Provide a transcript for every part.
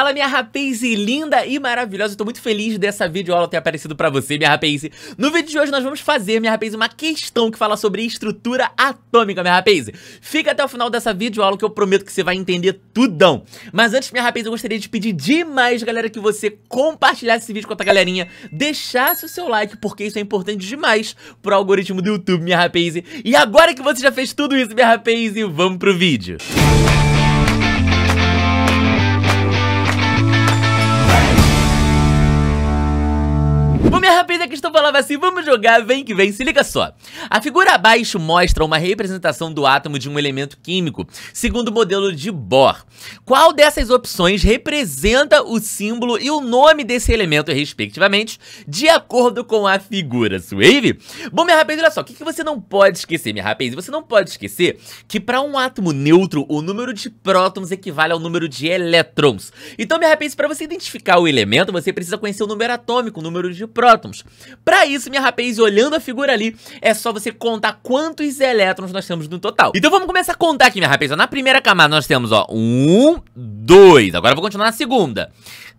Fala, minha rapaze linda e maravilhosa. tô muito feliz dessa videoaula ter aparecido pra você, minha rapaze. No vídeo de hoje nós vamos fazer, minha rapaze, uma questão que fala sobre estrutura atômica, minha rapaze. Fica até o final dessa videoaula que eu prometo que você vai entender tudão. Mas antes, minha rapaze, eu gostaria de pedir demais, galera, que você compartilhasse esse vídeo com a galerinha, deixasse o seu like, porque isso é importante demais pro algoritmo do YouTube, minha rapaze. E agora que você já fez tudo isso, minha rapaze, vamos pro vídeo. Música Vou minha rapaz que estou falando assim, vamos jogar, vem que vem, se liga só. A figura abaixo mostra uma representação do átomo de um elemento químico, segundo o modelo de Bohr. Qual dessas opções representa o símbolo e o nome desse elemento, respectivamente, de acordo com a figura, Swave? Bom, minha rapaz, olha só, o que, que você não pode esquecer, minha rapaz? Você não pode esquecer que para um átomo neutro, o número de prótons equivale ao número de elétrons. Então, minha rapaz, para você identificar o elemento, você precisa conhecer o número atômico, o número de prótons prótons. Para isso, minha rapaz, olhando a figura ali, é só você contar quantos elétrons nós temos no total. Então vamos começar a contar aqui, minha rapaz. na primeira camada nós temos, ó, um, dois. Agora eu vou continuar na segunda.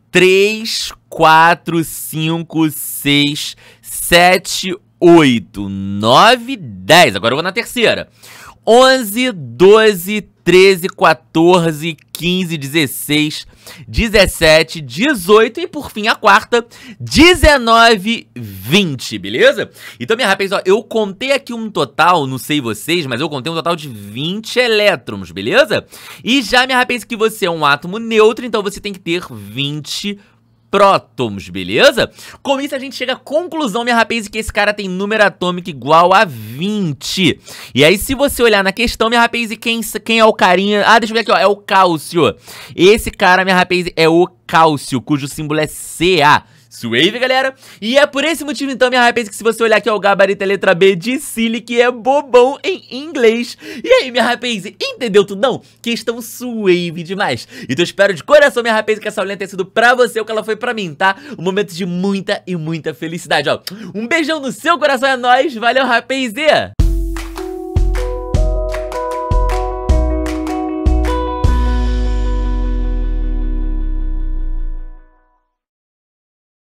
Três, quatro, cinco, seis, sete, oito, nove, dez. Agora eu vou na terceira. 11, 12, 13. 13, 14, 15, 16, 17, 18 e por fim a quarta, 19, 20, beleza? Então, minha rapaz, ó, eu contei aqui um total, não sei vocês, mas eu contei um total de 20 elétrons, beleza? E já, minha rapaz, que você é um átomo neutro, então você tem que ter 20 elétrons prótons, beleza? Com isso a gente chega à conclusão, minha rapaz, que esse cara tem número atômico igual a 20. E aí se você olhar na questão, minha rapaz, quem, quem é o carinha... Ah, deixa eu ver aqui, ó, é o cálcio. Esse cara, minha rapaz, é o cálcio, cujo símbolo é CA. Suave, galera. E é por esse motivo, então, minha rapaz, é que se você olhar aqui, ó, o gabarito é letra B de Silly, que é bobão em inglês. E aí, minha rapaz, é entendeu tudo não? Questão suave demais. Então, espero de coração, minha rapaz, é que essa aulinha tenha sido pra você o que ela foi pra mim, tá? Um momento de muita e muita felicidade, ó. Um beijão no seu coração é nóis. Valeu, rapaz, e...